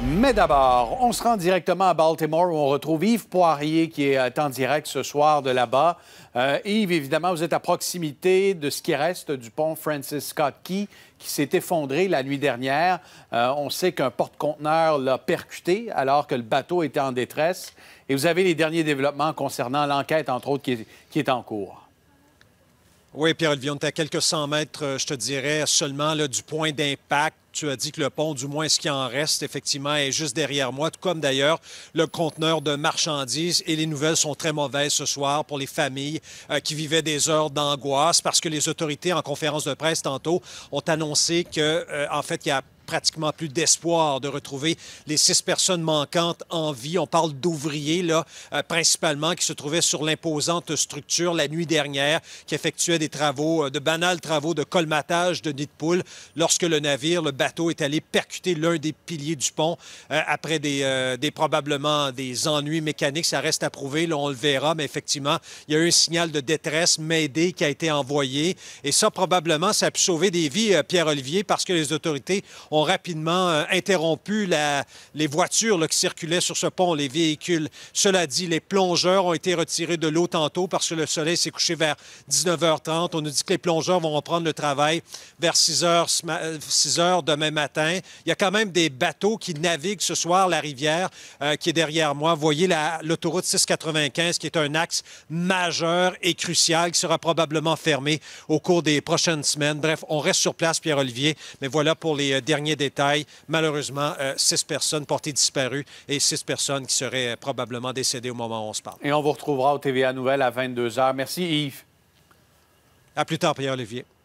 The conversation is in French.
Mais d'abord, on se rend directement à Baltimore où on retrouve Yves Poirier qui est euh, en direct ce soir de là-bas. Euh, Yves, évidemment, vous êtes à proximité de ce qui reste du pont Francis Scott Key qui s'est effondré la nuit dernière. Euh, on sait qu'un porte-conteneur l'a percuté alors que le bateau était en détresse. Et vous avez les derniers développements concernant l'enquête, entre autres, qui est, en cours. Oui, Pierre-Olivier, on est à quelques cent mètres, je te dirais, seulement là, du point d'impact tu as dit que le pont, du moins ce qui en reste, effectivement, est juste derrière moi, tout comme d'ailleurs le conteneur de marchandises. Et les nouvelles sont très mauvaises ce soir pour les familles euh, qui vivaient des heures d'angoisse parce que les autorités, en conférence de presse tantôt, ont annoncé que, euh, en fait, il y a pratiquement plus d'espoir de retrouver les six personnes manquantes en vie. On parle d'ouvriers, là, euh, principalement, qui se trouvaient sur l'imposante structure la nuit dernière, qui effectuaient des travaux, euh, de banals travaux de colmatage de nids de poule lorsque le navire, le bateau, est allé percuter l'un des piliers du pont euh, après des, probablement des ennuis mécaniques. Ça reste à prouver, on le verra, mais effectivement, il y a eu un signal de détresse, m'aider, qui a été envoyé. Et ça, probablement, ça a pu sauver des vies, Pierre-Olivier, parce que les autorités ont rapidement euh, interrompu les voitures qui circulaient sur ce pont, les véhicules. Cela dit, les plongeurs ont été retirés de l'eau tantôt parce que le soleil s'est couché vers 19h30. On nous dit que les plongeurs vont reprendre le travail vers 6h, euh, 6h demain matin. Il y a quand même des bateaux qui naviguent ce soir la rivière euh, qui est derrière moi. Vous voyez l'autoroute 695 qui est un axe majeur et crucial qui sera probablement fermé au cours des prochaines semaines. Bref, on reste sur place, Pierre-Olivier, mais voilà pour les derniers détail, malheureusement, euh, six personnes portées disparues et six personnes qui seraient euh, probablement décédées au moment où on se parle. Et on vous retrouvera au TVA Nouvelle à 22 h. Merci Yves. À plus tard, Pierre-Olivier.